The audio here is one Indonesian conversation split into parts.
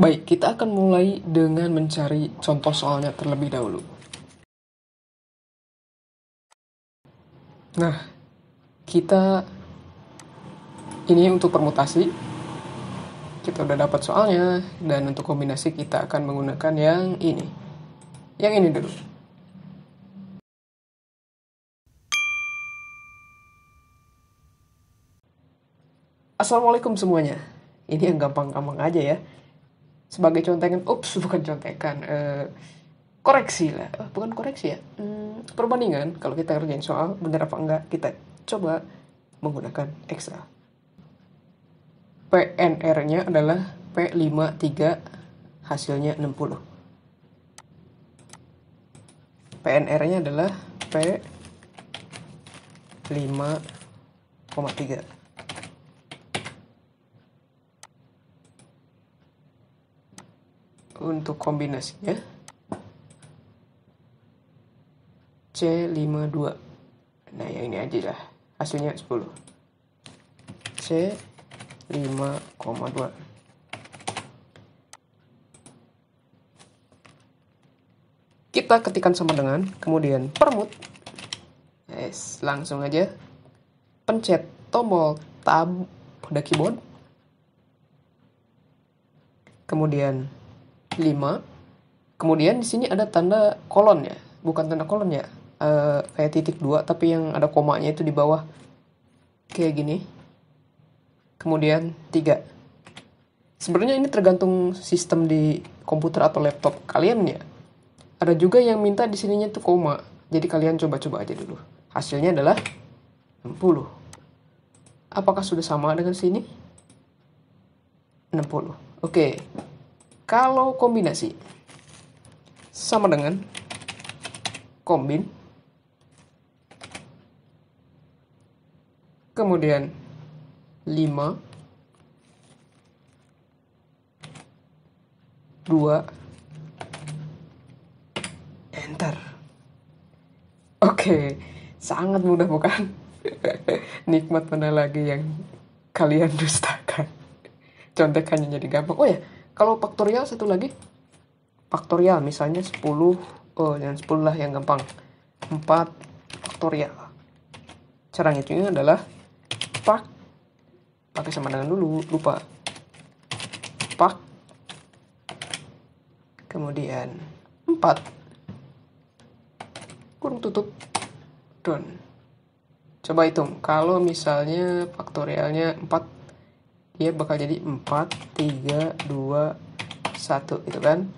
Baik, kita akan mulai dengan mencari contoh soalnya terlebih dahulu. Nah, kita ini untuk permutasi. Kita udah dapat soalnya dan untuk kombinasi kita akan menggunakan yang ini. Yang ini dulu. Assalamualaikum semuanya. Ini yang gampang-gampang aja ya sebagai contekan ups bukan contekan uh, koreksi lah oh, bukan koreksi ya hmm, perbandingan kalau kita kerjain soal bener apa enggak kita coba menggunakan Excel PNR-nya adalah P53 hasilnya 60 PNR-nya adalah P 5,3 untuk kombinasinya C52 nah yang ini aja lah hasilnya 10 C 5,2 kita ketikkan sama dengan kemudian permut yes, langsung aja pencet tombol tab pada keyboard kemudian 5. Kemudian di sini ada tanda kolon ya. Bukan tanda kolon ya. E, kayak titik dua tapi yang ada komanya itu di bawah kayak gini kemudian tiga sebenarnya ini tergantung sistem di komputer atau laptop kalian ya ada juga yang minta di sininya itu koma jadi kalian coba-coba aja dulu hasilnya adalah 60 apakah sudah sama dengan sini 60 oke okay. Kalau kombinasi sama dengan kombin kemudian 5 2 enter oke sangat mudah bukan nikmat mana lagi yang kalian dustakan contekannya jadi gampang oh ya kalau faktorial satu lagi faktorial misalnya 10 oh yang 10 lah yang gampang 4 faktorial cara ngitungnya adalah pak pakai sama dengan dulu lupa pak kemudian 4 kurung tutup done coba hitung kalau misalnya faktorialnya 4 dia bakal jadi 4 3 2 1 gitu kan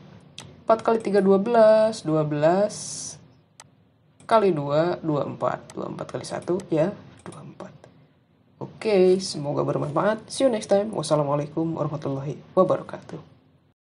4 kali 3 12 12 kali 2 24 24 kali 1 ya 24 Oke, okay, semoga bermanfaat. See you next time. Wassalamualaikum warahmatullahi wabarakatuh.